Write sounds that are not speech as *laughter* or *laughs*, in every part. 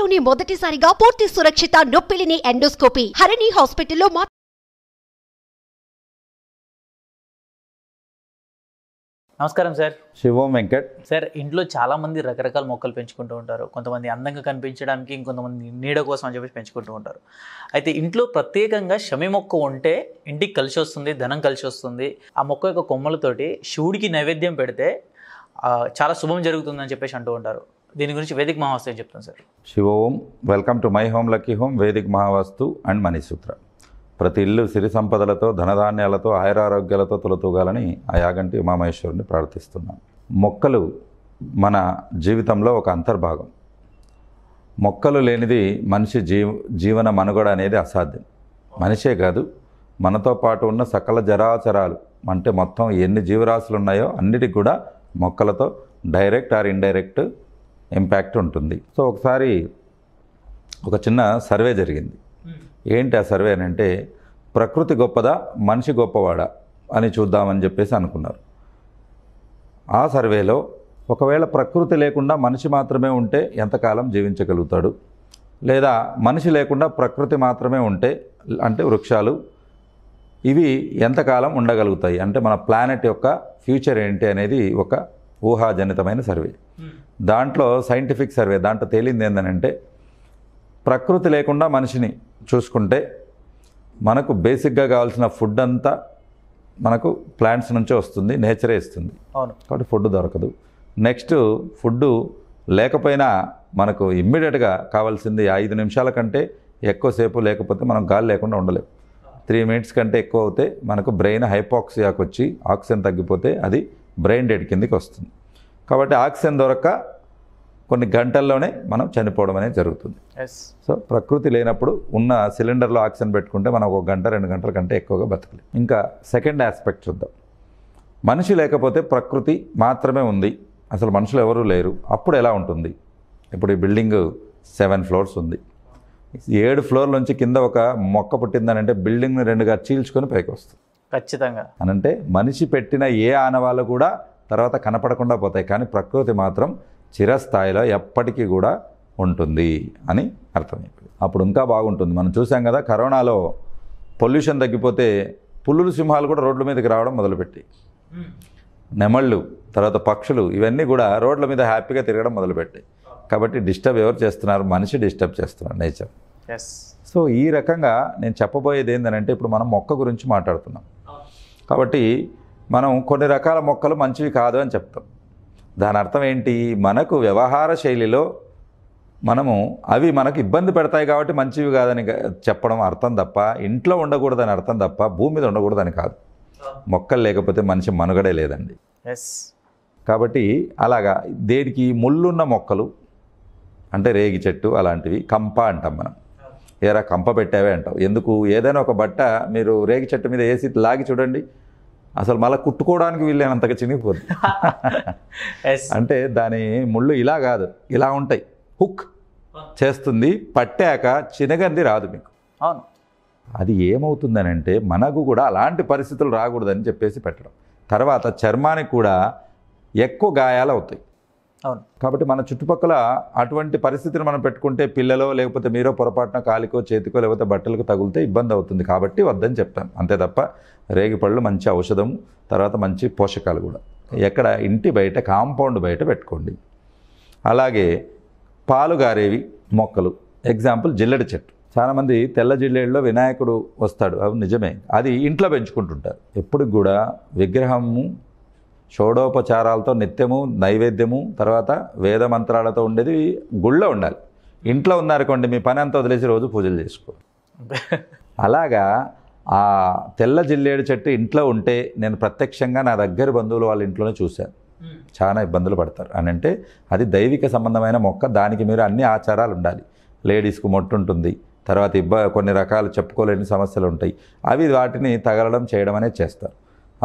దేశంలోనే మొదటిసారిగా పూర్తి సురక్షిత నొప్పిలిని ఎండోస్కోపీ హరిణి హాస్పిటల్లో మా నమస్కారం సార్ శివం వెంకట్ సార్ ఇంట్లో చాలా మంది రకరకాల మొక్కలు పెంచుకుంటూ ఉంటారు కొంతమంది అందంగా కనిపించడానికి ఇంకొంతమంది నీడ కోసం అని చెప్పేసి పెంచుకుంటూ ఉంటారు అయితే ఇంట్లో ప్రత్యేకంగా శమి మొక్క ఉంటే ఇంటికి కలిసి వస్తుంది ధనం కలిసి వస్తుంది ఆ మొక్క యొక్క కొమ్మలతోటి శివుడికి నైవేద్యం పెడితే చాలా శుభం జరుగుతుందని చెప్పేసి అంటూ ఉంటారు దీని గురించి వేదిక మహావాస్తు అని చెప్తాను sir Om welcome to my home lucky home Vedika Mahavastu and Manisutra ప్రతి ఇల్లు సిరి సంపదలతో ధనధాన్యాలతో ఆయురారోగ్యాలతో తులతూగాలని ఆ యాగంటి ఉమామహేశ్వరుని ప్రార్థిస్తున్నాం మొక్కలు మన జీవితంలో ఒక అంతర్భాగం మొక్కలు లేనిది మనిషి జీవ జీవన మనుగడ అనేది అసాధ్యం మనిషే కాదు మనతో పాటు ఉన్న సకల జరాచరాలు అంటే మొత్తం ఎన్ని జీవరాశులు ఉన్నాయో అన్నిటికి కూడా మొక్కలతో డైరెక్ట్ ఆర్ ఇండైరెక్ట్ ఇంపాక్ట్ ఉంటుంది సో ఒకసారి ఒక చిన్న సర్వే జరిగింది ఏంటి ఆ సర్వే అని అంటే ప్రకృతి గొప్పదా మనిషి గొప్పవాడా అని చూద్దామని చెప్పేసి అనుకున్నారు ఆ సర్వేలో ఒకవేళ ప్రకృతి లేకుండా మనిషి మాత్రమే ఉంటే ఎంతకాలం జీవించగలుగుతాడు లేదా మనిషి లేకుండా ప్రకృతి మాత్రమే ఉంటే అంటే వృక్షాలు ఇవి ఎంతకాలం ఉండగలుగుతాయి అంటే మన ప్లానెట్ యొక్క ఫ్యూచర్ ఏంటి అనేది ఒక ఊహాజనితమైన సర్వే దాంట్లో సైంటిఫిక్ సర్వే దాంట్లో తేలింది ఏంటంటే ప్రకృతి లేకుండా మనిషిని చూసుకుంటే మనకు బేసిక్గా కావాల్సిన ఫుడ్ అంతా మనకు ప్లాంట్స్ నుంచే వస్తుంది నేచరే ఇస్తుంది కాబట్టి ఫుడ్ దొరకదు నెక్స్ట్ ఫుడ్ లేకపోయినా మనకు ఇమ్మీడియట్గా కావాల్సింది ఐదు నిమిషాల కంటే ఎక్కువసేపు లేకపోతే మనం గాలి లేకుండా ఉండలేము త్రీ మినిట్స్ కంటే ఎక్కువ అవుతే మనకు బ్రెయిన్ హైపాక్సియాకి వచ్చి ఆక్సిజన్ తగ్గిపోతే అది బ్రెయిన్ డెడ్ కిందకి వస్తుంది కాబట్టి ఆక్సిజన్ దొరక కొన్ని గంటల్లోనే మనం చనిపోవడం అనేది జరుగుతుంది సో ప్రకృతి లేనప్పుడు ఉన్న సిలిండర్లో ఆక్సిజన్ పెట్టుకుంటే మనం ఒక గంట రెండు గంటల కంటే ఎక్కువగా బతకలేం ఇంకా సెకండ్ ఆస్పెక్ట్ చూద్దాం మనిషి లేకపోతే ప్రకృతి మాత్రమే ఉంది అసలు మనుషులు ఎవరూ లేరు అప్పుడు ఎలా ఉంటుంది ఇప్పుడు ఈ బిల్డింగ్ సెవెన్ ఫ్లోర్స్ ఉంది ఏడు ఫ్లోర్ల నుంచి కింద ఒక మొక్క పుట్టిందనంటే బిల్డింగ్ని రెండుగా చీల్చుకొని పైకి వస్తుంది ఖచ్చితంగా అనంటే మనిషి పెట్టిన ఏ ఆనవాళ్ళు కూడా తర్వాత కనపడకుండా పోతాయి కానీ ప్రకృతి మాత్రం చిరస్థాయిలో ఎప్పటికీ కూడా ఉంటుంది అని అర్థం అప్పుడు ఇంకా బాగుంటుంది మనం చూసాం కదా కరోనాలో పొల్యూషన్ తగ్గిపోతే పుల్లులు సింహాలు కూడా రోడ్ల మీదకి రావడం మొదలుపెట్టి నెమళ్ళు తర్వాత పక్షులు ఇవన్నీ కూడా రోడ్ల మీద హ్యాపీగా తిరగడం మొదలుపెట్టాయి కాబట్టి డిస్టర్బ్ ఎవరు చేస్తున్నారు మనిషి డిస్టర్బ్ చేస్తున్నారు నేచర్ సో ఈ రకంగా నేను చెప్పబోయేది ఏంటంటే ఇప్పుడు మనం మొక్క గురించి మాట్లాడుతున్నాం కాబట్టి మనం కొన్ని రకాల మొక్కలు మంచివి కాదు అని చెప్తాం దాని అర్థం ఏంటి మనకు వ్యవహార శైలిలో మనము అవి మనకు ఇబ్బంది పెడతాయి కాబట్టి మంచివి కాదని చెప్పడం అర్థం తప్ప ఇంట్లో ఉండకూడదని అర్థం తప్ప భూమి మీద ఉండకూడదని కాదు మొక్కలు లేకపోతే మనిషి మనుగడే లేదండి ఎస్ కాబట్టి అలాగా దేనికి ముళ్ళున్న మొక్కలు అంటే రేగి చెట్టు అలాంటివి కంప అంటాం మనం ఏరా కంప పెట్టావే అంటాం ఎందుకు ఏదైనా ఒక బట్ట మీరు రేగి చెట్టు మీద వేసి లాగి చూడండి అసలు మళ్ళీ కుట్టుకోవడానికి వీళ్ళేనంతగా చినిగిపోదు అంటే దాని ముళ్ళు ఇలా కాదు ఇలా ఉంటాయి హుక్ చేస్తుంది పట్టాక చినగంది రాదు మీకు అవును అది అంటే మనకు కూడా అలాంటి పరిస్థితులు రాకూడదని చెప్పేసి పెట్టడం తర్వాత చర్మానికి కూడా ఎక్కువ గాయాలు అవుతాయి అవును కాబట్టి మన చుట్టుపక్కల అటువంటి పరిస్థితిని మనం పెట్టుకుంటే పిల్లలో లేకపోతే మీరో పొరపాటున కాలికో చేతికో లేకపోతే బట్టలకు తగిలితే ఇబ్బంది అవుతుంది కాబట్టి వద్దని చెప్తాను అంతే తప్ప రేగిపళ్ళు మంచి ఔషధం తర్వాత మంచి పోషకాలు కూడా ఎక్కడ ఇంటి బయట కాంపౌండ్ బయట పెట్టుకోండి అలాగే పాలు గారేవి మొక్కలు ఎగ్జాంపుల్ జిల్లడి చెట్టు చాలామంది తెల్ల జిల్లేడులో వినాయకుడు వస్తాడు అవి నిజమే అది ఇంట్లో పెంచుకుంటుంటారు ఎప్పుడు కూడా విగ్రహము షోడోపచారాలతో నిత్యము నైవేద్యము తర్వాత వేద మంత్రాలతో ఉండేది గుళ్ళో ఉండాలి ఇంట్లో ఉన్నారనుకోండి మీ పని అంతా వదిలేసి రోజు పూజలు చేసుకో అలాగా ఆ తెల్ల జిల్లేడు చెట్టు ఇంట్లో ఉంటే నేను ప్రత్యక్షంగా నా దగ్గర బంధువులు వాళ్ళ ఇంట్లోనే చూశాను చాలా ఇబ్బందులు పడతారు అని అంటే అది దైవిక సంబంధమైన మొక్క దానికి మీరు అన్ని ఆచారాలు ఉండాలి లేడీస్కు మొట్టు ఉంటుంది తర్వాత ఇబ్బ కొన్ని రకాలు చెప్పుకోలేని సమస్యలు ఉంటాయి అవి వాటిని తగలడం చేయడం అనేది చేస్తారు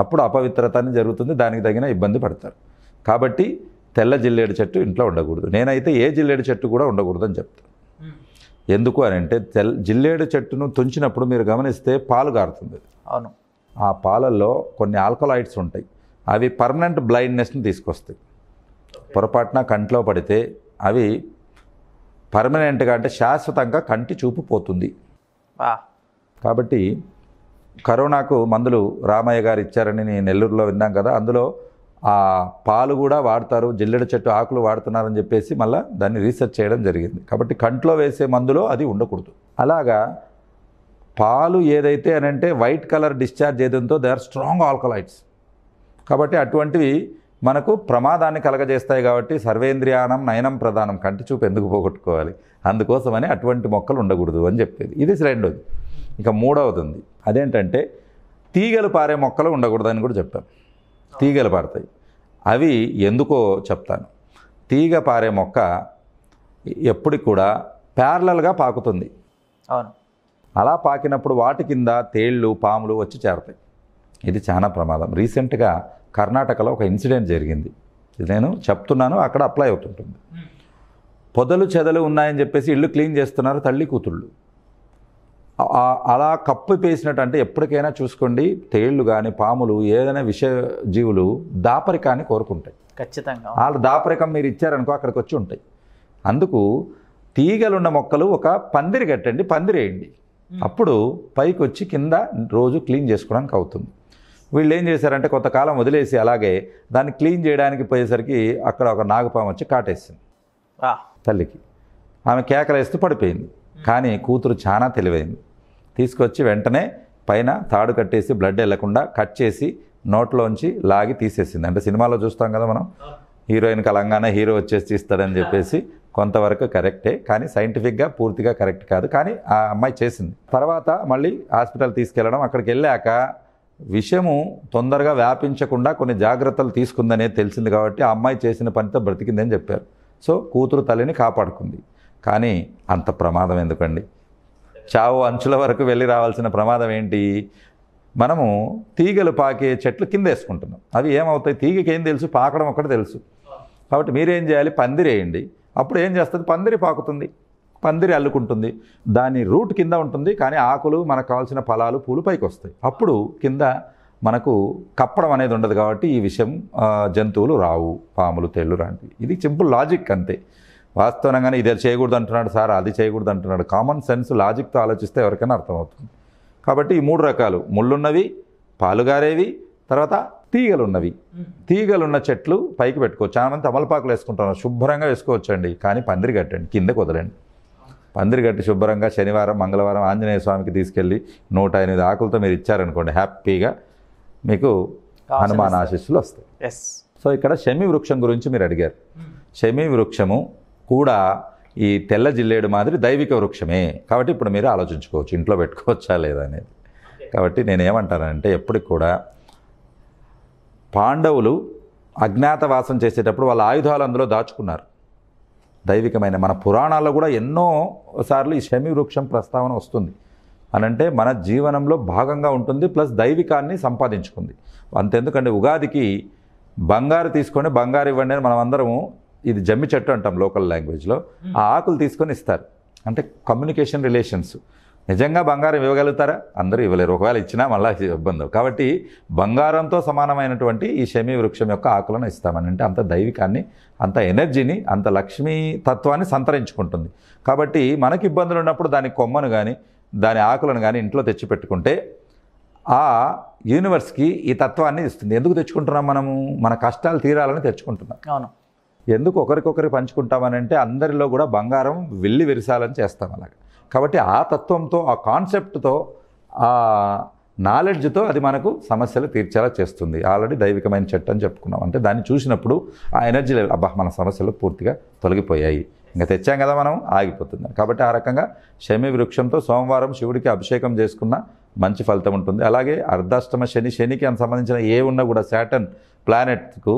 అప్పుడు అపవిత్రత అని జరుగుతుంది దానికి తగిన ఇబ్బంది పడతారు కాబట్టి తెల్ల జిల్లేడు చెట్టు ఇంట్లో ఉండకూడదు నేనైతే ఏ జిల్లేడు చెట్టు కూడా ఉండకూడదు అని చెప్తాను ఎందుకు అని అంటే తెల్ జిల్లేడు చెట్టును తుంచినప్పుడు మీరు గమనిస్తే పాలు గారుతుంది అవును ఆ పాలల్లో కొన్ని ఆల్కలాయిడ్స్ ఉంటాయి అవి పర్మనెంట్ బ్లైండ్నెస్ని తీసుకొస్తాయి పొరపాటున కంట్లో పడితే అవి పర్మనెంట్గా అంటే శాశ్వతంగా కంటి చూపు పోతుంది కాబట్టి కరోనాకు మందులు రామయ్య గారు ఇచ్చారని నేను నెల్లూరులో విన్నాం కదా అందులో ఆ పాలు కూడా వాడతారు జిల్లెడ చెట్టు ఆకులు వాడుతున్నారని చెప్పేసి మళ్ళీ దాన్ని రీసెర్చ్ చేయడం జరిగింది కాబట్టి కంట్లో వేసే మందులో అది ఉండకూడదు అలాగా పాలు ఏదైతే అని అంటే వైట్ కలర్ డిశ్చార్జ్ ఏదంతో దే ఆర్ స్ట్రాంగ్ ఆల్కలైట్స్ కాబట్టి అటువంటివి మనకు ప్రమాదాన్ని కలగజేస్తాయి కాబట్టి సర్వేంద్రియానం నయనం ప్రధానం కంటి చూపు ఎందుకు పోగొట్టుకోవాలి అందుకోసమని అటువంటి మొక్కలు ఉండకూడదు అని చెప్పేది ఇది రెండోది ఇక మూడవది ఉంది అదేంటంటే తీగలు పారే మొక్కలు ఉండకూడదని కూడా చెప్పాం తీగలు పారుతాయి అవి ఎందుకో చెప్తాను తీగ పారే మొక్క ఎప్పటికి కూడా ప్యారలల్గా పాకుతుంది అవును అలా పాకినప్పుడు వాటి కింద తేళ్ళు పాములు వచ్చి చేరతాయి ఇది చాలా ప్రమాదం రీసెంట్గా కర్ణాటకలో ఒక ఇన్సిడెంట్ జరిగింది ఇది నేను చెప్తున్నాను అక్కడ అప్లై అవుతుంటుంది పొదలు చెదలు ఉన్నాయని చెప్పేసి ఇల్లు క్లీన్ చేస్తున్నారు తల్లి కూతుళ్ళు అలా పేసినట్టు అంటే ఎప్పటికైనా చూసుకోండి తేళ్లు కానీ పాములు ఏదైనా విష జీవులు దాపరికాన్ని కోరుకుంటాయి ఖచ్చితంగా వాళ్ళు దాపరికం మీరు ఇచ్చారనుకో అక్కడికి వచ్చి ఉంటాయి అందుకు తీగలున్న మొక్కలు ఒక పందిరి కట్టండి పందిరి వేయండి అప్పుడు పైకి వచ్చి కింద రోజు క్లీన్ చేసుకోవడానికి అవుతుంది వీళ్ళు ఏం చేశారంటే కొంతకాలం వదిలేసి అలాగే దాన్ని క్లీన్ చేయడానికి పోయేసరికి అక్కడ ఒక నాగపాము వచ్చి కాటేసింది తల్లికి ఆమె కేకలేస్తూ పడిపోయింది కానీ కూతురు చాలా తెలివైంది తీసుకొచ్చి వెంటనే పైన తాడు కట్టేసి బ్లడ్ వెళ్లకుండా కట్ చేసి నోట్లోంచి లాగి తీసేసింది అంటే సినిమాలో చూస్తాం కదా మనం హీరోయిన్ కలంగానే హీరో వచ్చేసి తీస్తాడని చెప్పేసి కొంతవరకు కరెక్టే కానీ సైంటిఫిక్గా పూర్తిగా కరెక్ట్ కాదు కానీ ఆ అమ్మాయి చేసింది తర్వాత మళ్ళీ హాస్పిటల్ తీసుకెళ్ళడం అక్కడికి వెళ్ళాక విషయము తొందరగా వ్యాపించకుండా కొన్ని జాగ్రత్తలు తీసుకుందనే తెలిసింది కాబట్టి ఆ అమ్మాయి చేసిన పనితో బ్రతికిందని చెప్పారు సో కూతురు తల్లిని కాపాడుకుంది కానీ అంత ప్రమాదం ఎందుకండి చావు అంచుల వరకు వెళ్ళి రావాల్సిన ప్రమాదం ఏంటి మనము తీగలు పాకే చెట్లు కింద వేసుకుంటున్నాం అవి ఏమవుతాయి తీగకి ఏం తెలుసు పాకడం ఒక్కటి తెలుసు కాబట్టి మీరేం చేయాలి పందిరేయండి అప్పుడు ఏం చేస్తుంది పందిరి పాకుతుంది పందిరి అల్లుకుంటుంది దాని రూట్ కింద ఉంటుంది కానీ ఆకులు మనకు కావాల్సిన ఫలాలు పూలు పైకి వస్తాయి అప్పుడు కింద మనకు కప్పడం అనేది ఉండదు కాబట్టి ఈ విషయం జంతువులు రావు పాములు తెళ్ళు లాంటివి ఇది సింపుల్ లాజిక్ అంతే వాస్తవంగానే ఇది చేయకూడదు అంటున్నాడు సార్ అది చేయకూడదు అంటున్నాడు కామన్ సెన్స్ లాజిక్తో ఆలోచిస్తే ఎవరికైనా అర్థమవుతుంది కాబట్టి ఈ మూడు రకాలు ముళ్ళున్నవి పాలుగారేవి తర్వాత తీగలున్నవి తీగలున్న చెట్లు పైకి పెట్టుకోవచ్చు చాలా మంది తమలపాకులు వేసుకుంటున్నారు శుభ్రంగా వేసుకోవచ్చండి కానీ పందిరి కట్టండి కిందకు వదలండి పందిరి కట్టి శుభ్రంగా శనివారం మంగళవారం ఆంజనేయ స్వామికి తీసుకెళ్ళి నూట ఎనిమిది ఆకులతో మీరు ఇచ్చారనుకోండి హ్యాపీగా మీకు హనుమాన్ ఆశీస్సులు వస్తాయి సో ఇక్కడ శమి వృక్షం గురించి మీరు అడిగారు hmm. శమి వృక్షము కూడా ఈ తెల్ల జిల్లేడు మాదిరి దైవిక వృక్షమే కాబట్టి ఇప్పుడు మీరు ఆలోచించుకోవచ్చు ఇంట్లో పెట్టుకోవచ్చా లేదా అనేది కాబట్టి నేనేమంటానంటే ఎప్పటికి కూడా పాండవులు అజ్ఞాతవాసం చేసేటప్పుడు వాళ్ళ ఆయుధాలు అందులో దాచుకున్నారు దైవికమైన మన పురాణాల్లో కూడా ఎన్నో సార్లు ఈ శమి వృక్షం ప్రస్తావన వస్తుంది అనంటే మన జీవనంలో భాగంగా ఉంటుంది ప్లస్ దైవికాన్ని సంపాదించుకుంది అంతెందుకంటే ఉగాదికి బంగారు తీసుకొని బంగారు ఇవ్వండి అని మనం అందరము ఇది జమ్మి చెట్టు అంటాం లోకల్ లాంగ్వేజ్లో ఆ ఆకులు తీసుకొని ఇస్తారు అంటే కమ్యూనికేషన్ రిలేషన్స్ నిజంగా బంగారం ఇవ్వగలుగుతారా అందరూ ఇవ్వలేరు ఒకవేళ ఇచ్చినా మళ్ళీ ఇబ్బంది కాబట్టి బంగారంతో సమానమైనటువంటి ఈ శమీ వృక్షం యొక్క ఆకులను ఇస్తామని అంటే అంత దైవికాన్ని అంత ఎనర్జీని అంత లక్ష్మీ తత్వాన్ని సంతరించుకుంటుంది కాబట్టి మనకి ఇబ్బందులు ఉన్నప్పుడు దాని కొమ్మను కానీ దాని ఆకులను కానీ ఇంట్లో తెచ్చిపెట్టుకుంటే ఆ యూనివర్స్కి ఈ తత్వాన్ని ఇస్తుంది ఎందుకు తెచ్చుకుంటున్నాం మనము మన కష్టాలు తీరాలని తెచ్చుకుంటున్నాం అవును ఎందుకు ఒకరికొకరు పంచుకుంటామనంటే అందరిలో కూడా బంగారం వెళ్ళి విరిసాలని చేస్తాం అలాగే కాబట్టి ఆ తత్వంతో ఆ కాన్సెప్ట్తో ఆ నాలెడ్జ్తో అది మనకు సమస్యలు తీర్చేలా చేస్తుంది ఆల్రెడీ దైవికమైన చట్టం చెప్పుకున్నాం అంటే దాన్ని చూసినప్పుడు ఆ ఎనర్జీ లెవెల్ అబ్బా మన సమస్యలు పూర్తిగా తొలగిపోయాయి ఇంకా తెచ్చాం కదా మనం ఆగిపోతుంది కాబట్టి ఆ రకంగా శమి వృక్షంతో సోమవారం శివుడికి అభిషేకం చేసుకున్న మంచి ఫలితం ఉంటుంది అలాగే అర్ధాష్టమ శని శనికి సంబంధించిన ఏ ఉన్నా కూడా శాటన్ ప్లానెట్కు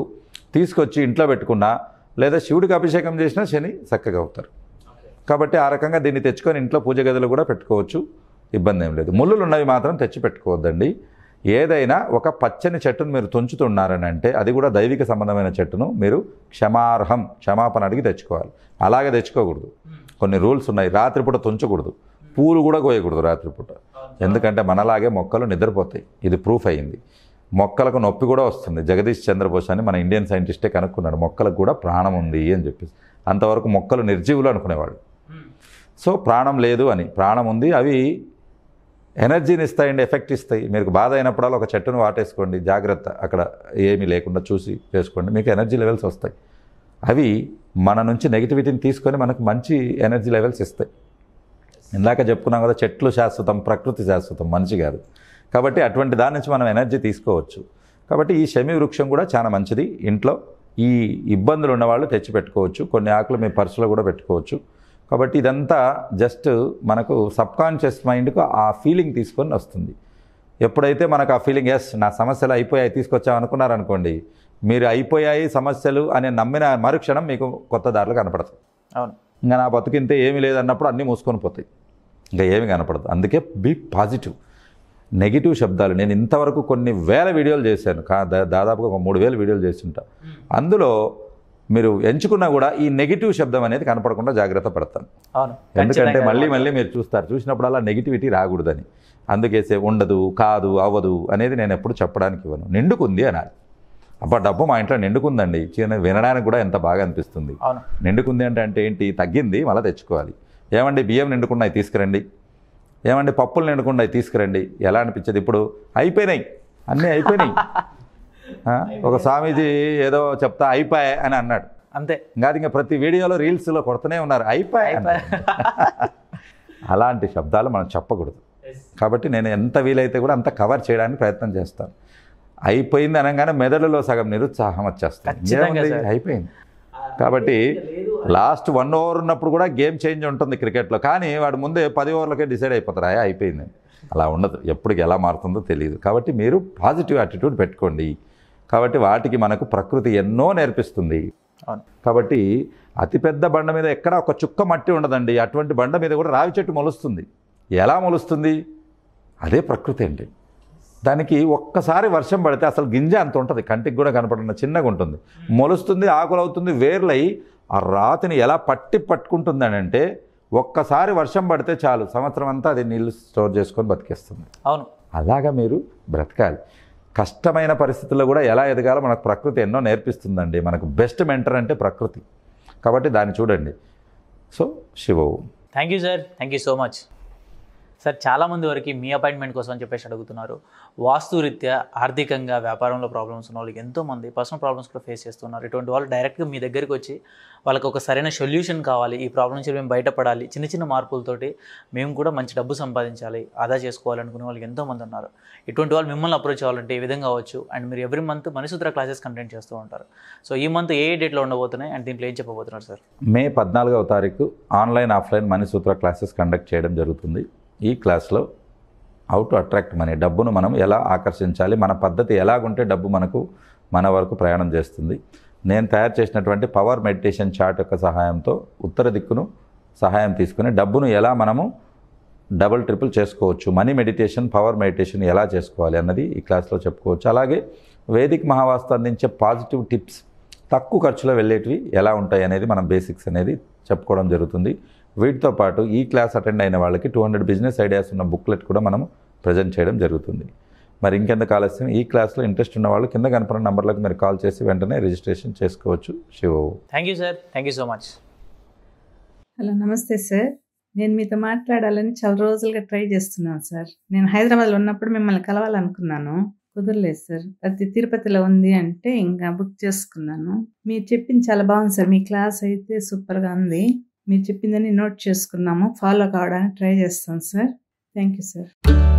తీసుకొచ్చి ఇంట్లో పెట్టుకున్నా లేదా శివుడికి అభిషేకం చేసినా శని చక్కగా అవుతారు కాబట్టి ఆ రకంగా దీన్ని తెచ్చుకొని ఇంట్లో పూజ గదిలో కూడా పెట్టుకోవచ్చు ఇబ్బంది ఏం లేదు ముళ్ళులు ఉన్నవి మాత్రం తెచ్చి పెట్టుకోవద్దండి ఏదైనా ఒక పచ్చని చెట్టును మీరు తుంచుతున్నారని అంటే అది కూడా దైవిక సంబంధమైన చెట్టును మీరు క్షమార్హం క్షమాపణ అడిగి తెచ్చుకోవాలి అలాగే తెచ్చుకోకూడదు కొన్ని రూల్స్ ఉన్నాయి రాత్రిపూట తుంచకూడదు పూలు కూడా కోయకూడదు రాత్రిపూట ఎందుకంటే మనలాగే మొక్కలు నిద్రపోతాయి ఇది ప్రూఫ్ అయ్యింది మొక్కలకు నొప్పి కూడా వస్తుంది జగదీష్ చంద్రబోస్ అని మన ఇండియన్ సైంటిస్టే కనుక్కున్నాడు మొక్కలకు కూడా ప్రాణం ఉంది అని చెప్పేసి అంతవరకు మొక్కలు నిర్జీవులు అనుకునేవాడు సో ప్రాణం లేదు అని ప్రాణం ఉంది అవి ఎనర్జీని ఇస్తాయండి ఎఫెక్ట్ ఇస్తాయి మీకు బాధ అయినప్పుడల్లా ఒక చెట్టును వాటేసుకోండి జాగ్రత్త అక్కడ ఏమీ లేకుండా చూసి చేసుకోండి మీకు ఎనర్జీ లెవెల్స్ వస్తాయి అవి మన నుంచి నెగిటివిటీని తీసుకొని మనకు మంచి ఎనర్జీ లెవెల్స్ ఇస్తాయి ఇందాక చెప్పుకున్నాం కదా చెట్లు శాశ్వతం ప్రకృతి శాశ్వతం మనిషి కాదు కాబట్టి అటువంటి దాని నుంచి మనం ఎనర్జీ తీసుకోవచ్చు కాబట్టి ఈ శమి వృక్షం కూడా చాలా మంచిది ఇంట్లో ఈ ఇబ్బందులు ఉన్నవాళ్ళు తెచ్చి పెట్టుకోవచ్చు కొన్ని ఆకులు మీ పర్సులో కూడా పెట్టుకోవచ్చు కాబట్టి ఇదంతా జస్ట్ మనకు సబ్కాన్షియస్ మైండ్కు ఆ ఫీలింగ్ తీసుకొని వస్తుంది ఎప్పుడైతే మనకు ఆ ఫీలింగ్ ఎస్ నా సమస్యలు అయిపోయాయి తీసుకొచ్చామనుకున్నారనుకోండి మీరు అయిపోయాయి సమస్యలు అని నమ్మిన మరుక్షణం మీకు కొత్త దారులు కనపడతాయి అవును ఇంకా నా బతుకింతే ఏమీ లేదన్నప్పుడు అన్నీ మూసుకొని పోతాయి ఇంకా ఏమి కనపడదు అందుకే బీ పాజిటివ్ నెగిటివ్ శబ్దాలు నేను ఇంతవరకు కొన్ని వేల వీడియోలు చేశాను కా దాదాపుగా ఒక మూడు వేల వీడియోలు చేస్తుంటా అందులో మీరు ఎంచుకున్నా కూడా ఈ నెగిటివ్ శబ్దం అనేది కనపడకుండా జాగ్రత్త పడతాను ఎందుకంటే మళ్ళీ మళ్ళీ మీరు చూస్తారు చూసినప్పుడు అలా నెగిటివిటీ రాకూడదని అందుకేసే ఉండదు కాదు అవ్వదు అనేది నేను ఎప్పుడు చెప్పడానికి ఇవ్వను నిండుకుంది అనాలి అప్పుడు డబ్బు మా ఇంట్లో నిండుకుందండి చిన్న వినడానికి కూడా ఎంత బాగా అనిపిస్తుంది నిండుకుంది అంటే అంటే ఏంటి తగ్గింది మళ్ళీ తెచ్చుకోవాలి ఏమండి బియ్యం నిండుకున్నాయి తీసుకురండి ఏమండి పప్పులు నిండకుండా తీసుకురండి ఎలా అనిపించదు ఇప్పుడు అయిపోయినాయి అన్నీ అయిపోయినాయి *laughs* ఒక స్వామీజీ ఏదో చెప్తా అయిపోయా అని అన్నాడు అంతే కాదు ఇంకా ప్రతి వీడియోలో రీల్స్లో కొడుతూనే ఉన్నారు అయిపోయా *laughs* అలాంటి శబ్దాలు మనం చెప్పకూడదు కాబట్టి నేను ఎంత వీలైతే కూడా అంత కవర్ చేయడానికి ప్రయత్నం చేస్తాను అయిపోయింది అనగానే మెదడులో సగం నిరుత్సాహం వచ్చేస్తాను అయిపోయింది కాబట్టి లాస్ట్ వన్ ఓవర్ ఉన్నప్పుడు కూడా గేమ్ చేంజ్ ఉంటుంది క్రికెట్లో కానీ వాడు ముందే పది ఓవర్లకే డిసైడ్ అయిపోతారా అయిపోయింది అలా ఉండదు ఎప్పటికి ఎలా మారుతుందో తెలియదు కాబట్టి మీరు పాజిటివ్ యాటిట్యూడ్ పెట్టుకోండి కాబట్టి వాటికి మనకు ప్రకృతి ఎన్నో నేర్పిస్తుంది కాబట్టి అతిపెద్ద బండ మీద ఎక్కడ ఒక చుక్క మట్టి ఉండదండి అటువంటి బండ మీద కూడా రావి చెట్టు మొలుస్తుంది ఎలా మొలుస్తుంది అదే ప్రకృతి అండి దానికి ఒక్కసారి వర్షం పడితే అసలు గింజ అంత ఉంటుంది కంటికి కూడా కనపడిన చిన్నగా ఉంటుంది మొలుస్తుంది ఆకులు అవుతుంది వేర్లై ఆ రాతిని ఎలా పట్టి పట్టుకుంటుందనంటే ఒక్కసారి వర్షం పడితే చాలు సంవత్సరం అంతా అది నీళ్ళు స్టోర్ చేసుకొని బతికేస్తుంది అవును అలాగా మీరు బ్రతకాలి కష్టమైన పరిస్థితుల్లో కూడా ఎలా ఎదగాలో మనకు ప్రకృతి ఎన్నో నేర్పిస్తుందండి మనకు బెస్ట్ మెంటర్ అంటే ప్రకృతి కాబట్టి దాన్ని చూడండి so Shiva thank you sir thank you so much sir చాలామంది వరకు మీ అపాయింట్మెంట్ కోసం అని చెప్పేసి అడుగుతున్నారు వాస్తురీత్యా ఆర్థికంగా వ్యాపారంలో ప్రాబ్లమ్స్ ఉన్న వాళ్ళకి ఎంతోమంది పర్సనల్ ప్రాబ్లమ్స్ కూడా ఫేస్ చేస్తున్నారు ఇటువంటి వాళ్ళు డైరెక్ట్గా మీ దగ్గరికి వచ్చి వాళ్ళకి ఒక సరైన సొల్యూషన్ కావాలి ఈ ప్రాబ్లం నుంచి మేము బయటపడాలి చిన్న చిన్న మార్పులతోటి మేము కూడా మంచి డబ్బు సంపాదించాలి ఆదా చేసుకోవాలనుకునే వాళ్ళకి ఎంతోమంది ఉన్నారు ఇటువంటి వాళ్ళు మిమ్మల్ని అప్రోచ్ అవ్వాలంటే ఏ విధంగా అవ్వచ్చు అండ్ మీరు every month Manisutra classes content చేస్తూ ఉంటారు సో ఈ మంత్ ఏ డేట్లో ఉండబోతున్నాయి అండ్ దీంట్లో ఏం చెప్పబోతున్నారు సార్ మే పద్నాలుగవ తారీఖు online offline Manisutra classes conduct చేయడం జరుగుతుంది ఈ క్లాస్లో హౌ టు అట్రాక్ట్ మనీ డబ్బును మనం ఎలా ఆకర్షించాలి మన పద్ధతి ఎలాగుంటే డబ్బు మనకు మన వరకు ప్రయాణం చేస్తుంది నేను తయారు చేసినటువంటి పవర్ మెడిటేషన్ చార్ట్ యొక్క సహాయంతో ఉత్తర దిక్కును సహాయం తీసుకుని డబ్బును ఎలా మనము డబుల్ ట్రిపుల్ చేసుకోవచ్చు మనీ మెడిటేషన్ పవర్ మెడిటేషన్ ఎలా చేసుకోవాలి అన్నది ఈ క్లాస్లో చెప్పుకోవచ్చు అలాగే వేదిక్ మహావాస్త అందించే పాజిటివ్ టిప్స్ తక్కువ ఖర్చులో వెళ్ళేటివి ఎలా ఉంటాయి అనేది మనం బేసిక్స్ అనేది చెప్పుకోవడం జరుగుతుంది వీటితో పాటు ఈ క్లాస్ అటెండ్ అయిన వాళ్ళకి టూ హండ్రెడ్ బిజినెస్ ఐడియాస్ ఉన్న బుక్లెట్ కూడా మనం ప్రజెంట్ చేయడం జరుగుతుంది మరి ఇంకెంత ఆలస్యం ఈ క్లాస్లో ఇంట్రెస్ట్ ఉన్న వాళ్ళు కింద కనపడిన నంబర్లకు మీరు కాల్ చేసి వెంటనే రిజిస్ట్రేషన్ చేసుకోవచ్చు Shivo thank you sir thank you so much hello నమస్తే సార్ నేను మీతో మాట్లాడాలని చాలా రోజులుగా ట్రై చేస్తున్నాను సార్ నేను హైదరాబాద్లో ఉన్నప్పుడు మిమ్మల్ని కలవాలనుకున్నాను కుదరలేదు సార్ అది తిరుపతిలో ఉంది అంటే ఇంకా బుక్ చేసుకున్నాను మీరు చెప్పింది చాలా బాగుంది సార్ మీ క్లాస్ అయితే సూపర్గా ఉంది మీరు చెప్పిందని నోట్ చేసుకున్నాము ఫాలో కావడానికి ట్రై చేస్తాం సార్ థ్యాంక్ యూ సార్